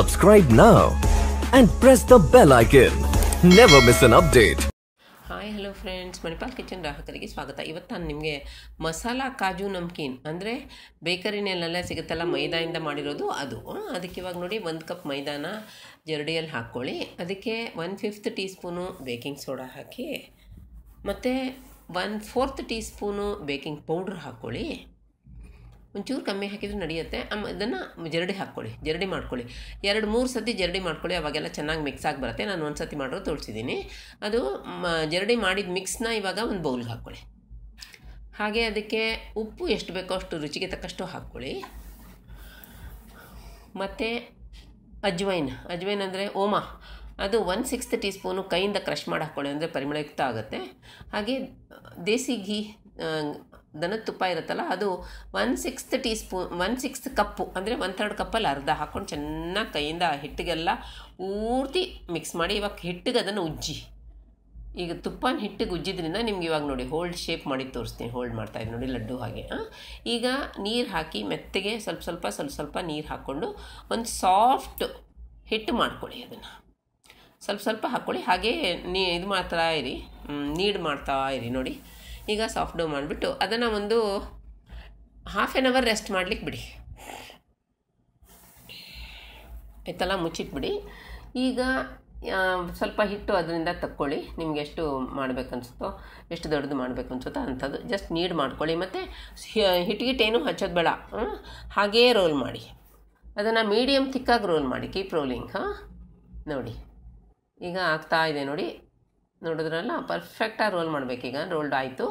Subscribe now and press the bell icon. Never miss an update. Hi hello friends Manipal kitchen ಗ್ರಾಹಕರಿಗೆ ಸ್ವಾಗತ ಇವತ್ತು ನಾನು ನಿಮಗೆ ಮಸಾಲ ಕಾಜು ನಮ್ಕೀನ್ ಅಂದರೆ ಬೇಕರಿನಲ್ಲೆಲ್ಲ ಸಿಗುತ್ತಲ್ಲ ಮೈದಾಯಿಂದ ಮಾಡಿರೋದು ಅದು ಅದಕ್ಕೆ ಇವಾಗ ನೋಡಿ ಒಂದು ಕಪ್ ಮೈದಾನ ಜರಡಿಯಲ್ಲಿ ಹಾಕ್ಕೊಳ್ಳಿ ಅದಕ್ಕೆ one fifth teaspoon baking soda ಹಾಕಿ ಮತ್ತು one fourth teaspoon baking powder ಹಾಕ್ಕೊಳ್ಳಿ ಒಂಚೂರು ಕಮ್ಮಿ ಹಾಕಿದ್ರೆ ನಡೆಯುತ್ತೆ ಇದನ್ನು ಜರಡಿ ಹಾಕ್ಕೊಳ್ಳಿ ಜರಡಿ ಮಾಡ್ಕೊಳ್ಳಿ ಎರಡು ಮೂರು ಸತಿ ಜರಡಿ ಮಾಡ್ಕೊಳ್ಳಿ ಅವಾಗೆಲ್ಲ ಚೆನ್ನಾಗಿ ಮಿಕ್ಸ್ ಆಗಿ ಬರುತ್ತೆ ನಾನು ಒಂದು ಸತಿ ಮಾಡೋದು ತೋರಿಸಿದ್ದೀನಿ ಅದು ಜರಡಿ ಮಾಡಿದ ಮಿಕ್ಸ್ನ ಇವಾಗ ಒಂದು ಬೌಲ್ಗೆ ಹಾಕ್ಕೊಳ್ಳಿ ಹಾಗೆ ಅದಕ್ಕೆ ಉಪ್ಪು ಎಷ್ಟು ಬೇಕೋ ಅಷ್ಟು ರುಚಿಗೆ ತಕ್ಕಷ್ಟು ಹಾಕ್ಕೊಳ್ಳಿ ಮತ್ತು ಅಜ್ವೈನ್ ಅಜ್ವೈನ್ ಅಂದರೆ ಓಮ ಅದು ಒನ್ ಸಿಕ್ಸ್ತ್ ಟೀ ಸ್ಪೂನು ಕೈಯಿಂದ ಕ್ರಶ್ ಮಾಡಿ ಹಾಕ್ಕೊಳ್ಳಿ ಅಂದರೆ ಪರಿಮಳಯುಕ್ತ ಆಗುತ್ತೆ ಹಾಗೆ ದೇಸಿ ಘೀ ದನದ ತುಪ್ಪ ಇರುತ್ತಲ್ಲ ಅದು one sixth teaspoon one sixth cup ಅಂದರೆ ಒನ್ ಥರ್ಡ್ ಕಪ್ಪಲ್ಲಿ ಅರ್ಧ ಹಾಕ್ಕೊಂಡು ಚೆನ್ನಾಗಿ ಕೈಯಿಂದ ಹಿಟ್ಟಿಗೆಲ್ಲ ಪೂರ್ತಿ ಮಿಕ್ಸ್ ಮಾಡಿ ಇವಾಗ ಹಿಟ್ಟಿಗೆ ಅದನ್ನು ಉಜ್ಜಿ ಈಗ ತುಪ್ಪನ ಹಿಟ್ಟಿಗೆ ಉಜ್ಜಿದ್ರಿಂದ ನಿಮ್ಗೆ ಇವಾಗ ನೋಡಿ ಹೋಲ್ಡ್ ಶೇಪ್ ಮಾಡಿ ತೋರಿಸ್ತೀನಿ ಹೋಲ್ಡ್ ಮಾಡ್ತಾ ಮಾಡ್ತಾಯಿದ್ದೀನಿ ನೋಡಿ ಲಡ್ಡು ಹಾಗೆ ಈಗ ನೀರು ಹಾಕಿ ಮೆತ್ತಗೆ ಸ್ವಲ್ಪ ಸ್ವಲ್ಪ ಸ್ವಲ್ಪ ಸ್ವಲ್ಪ ನೀರು ಹಾಕ್ಕೊಂಡು ಒಂದು ಸಾಫ್ಟ್ ಹಿಟ್ಟು ಮಾಡ್ಕೊಳ್ಳಿ ಅದನ್ನು ಸ್ವಲ್ಪ ಸ್ವಲ್ಪ ಹಾಕ್ಕೊಳ್ಳಿ ಹಾಗೇ ನೀ ಇದು ಮಾಡ್ತಾ ಇರಿ ನೀಡ್ ಮಾಡ್ತಾ ಇರಿ ನೋಡಿ ಈಗ ಸಾಫ್ಟ್ ಡೋ ಮಾಡಿಬಿಟ್ಟು ಅದನ್ನು ಒಂದು ಹಾಫ್ ಆ್ಯನ್ ಅವರ್ ರೆಸ್ಟ್ ಮಾಡಲಿಕ್ಕೆ ಬಿಡಿ ಆಯ್ತಲ್ಲ ಮುಚ್ಚಿಟ್ಬಿಡಿ ಈಗ ಸ್ವಲ್ಪ ಹಿಟ್ಟು ಅದರಿಂದ ತಕ್ಕೊಳ್ಳಿ ನಿಮ್ಗೆ ಎಷ್ಟು ಮಾಡಬೇಕನ್ಸುತ್ತೋ ಎಷ್ಟು ದೊಡ್ಡದು ಮಾಡಬೇಕು ಅನ್ಸುತ್ತೋ ಅಂಥದ್ದು ಜಸ್ಟ್ ನೀಡ್ ಮಾಡ್ಕೊಳ್ಳಿ ಮತ್ತು ಹಿಟ್ಟಿಗಿಟ್ಟೇನು ಹಚ್ಚೋದು ಬೇಡ ಹಾಗೇ ರೋಲ್ ಮಾಡಿ ಅದನ್ನು ಮೀಡಿಯಮ್ ತಿಕ್ಕಾಗಿ ರೋಲ್ ಮಾಡಿ ಕೀಪ್ ರೋಲಿಂಗ್ ಹಾಂ ನೋಡಿ ಈಗ ಆಗ್ತಾ ಇದೆ ನೋಡಿ ನೋಡಿದ್ರಲ್ಲ ಪರ್ಫೆಕ್ಟಾಗಿ ರೋಲ್ ಮಾಡಬೇಕೀಗ ರೋಲ್ಡ್ ಆಯಿತು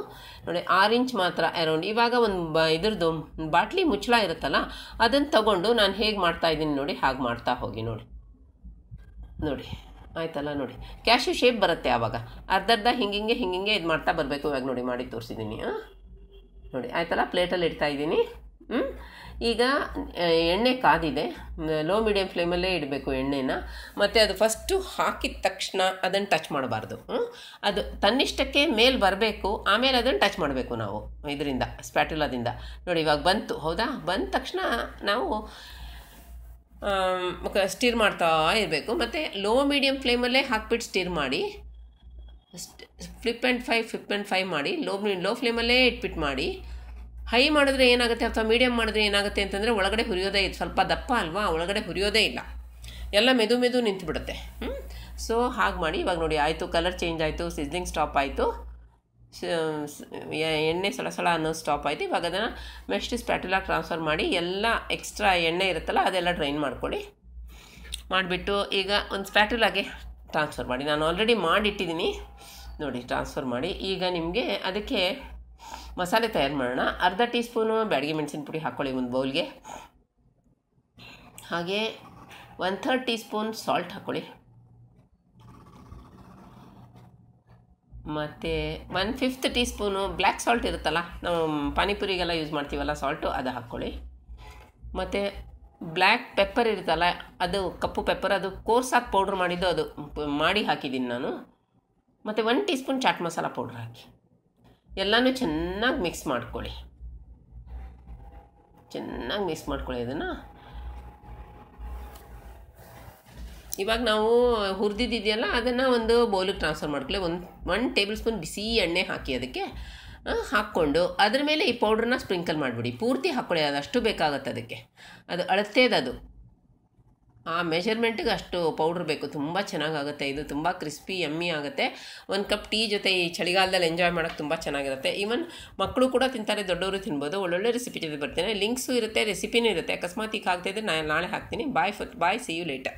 ನೋಡಿ ಆರು ಇಂಚ್ ಮಾತ್ರ ಅರೌಂಡ್ ಇವಾಗ ಒಂದು ಬ ಇದ್ರದ್ದು ಬಾಟ್ಲಿ ಮುಚ್ಚಳ ಇರುತ್ತಲ್ಲ ಅದನ್ನು ತಗೊಂಡು ನಾನು ಹೇಗೆ ಮಾಡ್ತಾ ಇದ್ದೀನಿ ನೋಡಿ ಹಾಗೆ ಮಾಡ್ತಾ ಹೋಗಿ ನೋಡಿ ನೋಡಿ ಆಯ್ತಲ್ಲ ನೋಡಿ ಕ್ಯಾಶು ಶೇಪ್ ಬರುತ್ತೆ ಆವಾಗ ಅರ್ಧರ್ಧ ಹಿಂಗಿಂಗೆ ಹಿಂಗಿಂಗೆ ಇದು ಮಾಡ್ತಾ ಬರಬೇಕು ಇವಾಗ ನೋಡಿ ಮಾಡಿ ತೋರಿಸಿದ್ದೀನಿ ನೋಡಿ ಆಯ್ತಲ್ಲ ಪ್ಲೇಟಲ್ಲಿ ಇಡ್ತಾ ಇದ್ದೀನಿ ಈಗ ಎಣ್ಣೆ ಕಾದಿದೆ ಲೋ ಮೀಡಿಯಮ್ ಫ್ಲೇಮಲ್ಲೇ ಇಡಬೇಕು ಎಣ್ಣೆನ ಮತ್ತು ಅದು ಫಸ್ಟು ಹಾಕಿದ ತಕ್ಷಣ ಅದನ್ನು ಟಚ್ ಮಾಡಬಾರ್ದು ಅದು ತನ್ನಿಷ್ಟಕ್ಕೆ ಮೇಲೆ ಬರಬೇಕು ಆಮೇಲೆ ಅದನ್ನು ಟಚ್ ಮಾಡಬೇಕು ನಾವು ಇದರಿಂದ ಸ್ಪ್ಯಾಟುಲಾದಿಂದ ನೋಡಿ ಇವಾಗ ಬಂತು ಹೌದಾ ಬಂದ ತಕ್ಷಣ ನಾವು ಸ್ಟಿರ್ ಮಾಡ್ತಾ ಇರಬೇಕು ಮತ್ತು ಲೋ ಮೀಡಿಯಮ್ ಫ್ಲೇಮಲ್ಲೇ ಹಾಕ್ಬಿಟ್ಟು ಸ್ಟಿರ್ ಮಾಡಿ flip and five flip and five ಮಾಡಿ ಲೋ ಲೋ ಫ್ಲೇಮಲ್ಲೇ ಇಟ್ಬಿಟ್ಟು ಮಾಡಿ ಹೈ ಮಾಡಿದ್ರೆ ಏನಾಗುತ್ತೆ ಅಥವಾ ಮೀಡಿಯಮ್ ಮಾಡಿದ್ರೆ ಏನಾಗುತ್ತೆ ಅಂತಂದರೆ ಒಳಗಡೆ ಹುರಿಯೋದೇ ಇದು ಸ್ವಲ್ಪ ದಪ್ಪ ಅಲ್ವಾ ಒಳಗಡೆ ಹುರಿಯೋದೇ ಇಲ್ಲ ಎಲ್ಲ ಮೆದು ಮೆದು ನಿಂತುಬಿಡುತ್ತೆ ಹ್ಞೂ ಸೊ ಹಾಗೆ ಮಾಡಿ ಇವಾಗ ನೋಡಿ ಆಯಿತು ಕಲರ್ ಚೇಂಜ್ ಆಯಿತು ಸಿಸ್ಲಿಂಗ್ ಸ್ಟಾಪ್ ಆಯಿತು ಎಣ್ಣೆ ಸಳ ಸಳ ಅನ್ನೋ ಸ್ಟಾಪ್ ಆಯಿತು ಇವಾಗ ಅದನ್ನು ಮೆಸ್ಟ್ ಸ್ಪ್ಯಾಟುಲ ಟ್ರಾನ್ಸ್ಫರ್ ಮಾಡಿ ಎಲ್ಲ ಎಕ್ಸ್ಟ್ರಾ ಎಣ್ಣೆ ಇರುತ್ತಲ್ಲ ಅದೆಲ್ಲ ಡ್ರೈನ್ ಮಾಡಿಕೊಡಿ ಮಾಡಿಬಿಟ್ಟು ಈಗ ಒಂದು ಸ್ಪ್ಯಾಟುಲಾಗೆ ಟ್ರಾನ್ಸ್ಫರ್ ಮಾಡಿ ನಾನು ಆಲ್ರೆಡಿ ಮಾಡಿಟ್ಟಿದ್ದೀನಿ ನೋಡಿ ಟ್ರಾನ್ಸ್ಫರ್ ಮಾಡಿ ಈಗ ನಿಮಗೆ ಅದಕ್ಕೆ ಮಸಾಲೆ ತಯಾರು ಮಾಡೋಣ ಅರ್ಧ ಟೀ ಸ್ಪೂನು ಬ್ಯಾಡಿಗೆ ಮೆಣಸಿನ ಪುಡಿ ಹಾಕ್ಕೊಳ್ಳಿ ಒಂದು ಬೌಲ್ಗೆ ಹಾಗೆ one third teaspoon salt ಹಾಕ್ಕೊಳ್ಳಿ ಮತ್ತು one fifth teaspoon black salt ಇರುತ್ತಲ್ಲ ನಾವು ಪಾನಿಪುರಿಗೆಲ್ಲ ಯೂಸ್ ಮಾಡ್ತೀವಲ್ಲ ಸಾಲ್ಟು ಅದು ಹಾಕ್ಕೊಳ್ಳಿ ಮತ್ತು ಬ್ಲ್ಯಾಕ್ ಪೆಪ್ಪರ್ ಇರುತ್ತಲ್ಲ ಅದು ಕಪ್ಪು ಪೆಪ್ಪರ್ ಅದು ಕೋರ್ಸ್ ಹಾಕಿ ಪೌಡ್ರ್ ಮಾಡಿದ್ದು ಅದು ಮಾಡಿ ಹಾಕಿದ್ದೀನಿ ನಾನು ಮತ್ತು one teaspoon chaat masala powder ಹಾಕಿ ಎಲ್ಲನೂ ಚೆನ್ನಾಗಿ ಮಿಕ್ಸ್ ಮಾಡ್ಕೊಳ್ಳಿ ಚೆನ್ನಾಗಿ ಮಿಕ್ಸ್ ಮಾಡ್ಕೊಳ್ಳಿ ಅದನ್ನು ಇವಾಗ ನಾವು ಹುರಿದಿದ್ದೀಯಲ್ಲ ಅದನ್ನು ಒಂದು ಬೌಲಿಗೆ ಟ್ರಾನ್ಸ್ಫರ್ ಮಾಡ್ಕೊಳ್ಳಿ ಒಂದು ಒನ್ ಟೇಬಲ್ ಸ್ಪೂನ್ ಬಿಸಿ ಎಣ್ಣೆ ಹಾಕಿ ಅದಕ್ಕೆ ಹಾಕ್ಕೊಂಡು ಅದ್ರ ಮೇಲೆ ಈ ಪೌಡ್ರನ್ನ ಸ್ಪ್ರಿಂಕಲ್ ಮಾಡಿಬಿಡಿ ಪೂರ್ತಿ ಹಾಕ್ಕೊಳ್ಳಿ ಅಷ್ಟು ಬೇಕಾಗತ್ತೆ ಅದಕ್ಕೆ ಅದು ಅಳತೆದದು ಆ ಮೆಷರ್ಮೆಂಟ್ಗೆ ಅಷ್ಟು ಪೌಡ್ರ್ ಬೇಕು ತುಂಬ ಚೆನ್ನಾಗಾಗುತ್ತೆ ಇದು ತುಂಬ ಕ್ರಿಸ್ಪಿ ಎಮ್ಮಿ ಆಗುತ್ತೆ ಒಂದು ಕಪ್ ಟೀ ಜೊತೆ ಈ ಚಳಿಗಾಲದಲ್ಲಿ ಎಂಜಾಯ್ ಮಾಡೋಕ್ಕೆ ತುಂಬ ಚೆನ್ನಾಗಿರುತ್ತೆ ಈವನ್ ಮಕ್ಕಳು ಕೂಡ ತಿಂತಾರೆ ದೊಡ್ಡವರು ತಿನ್ಬೋದು ಒಳ್ಳೊಳ್ಳೆ ರೆಸಿಪಿ ಜೊತೆ ಬರ್ತೇನೆ ಲಿಂಕ್ಸು ಇರುತ್ತೆ ರೆಸಿಪಿನೂ ಇರುತ್ತೆ ಅಕಸ್ಮಾತ್ ಈಗ ಹಾಕ್ತಿದ್ರೆ ನಾನು ನಾಳೆ ಹಾಕ್ತೀನಿ ಬಾಯ್ ಫುಟ್ ಬಾಯ್ ಸಿ ಯು ಲೇಟರ್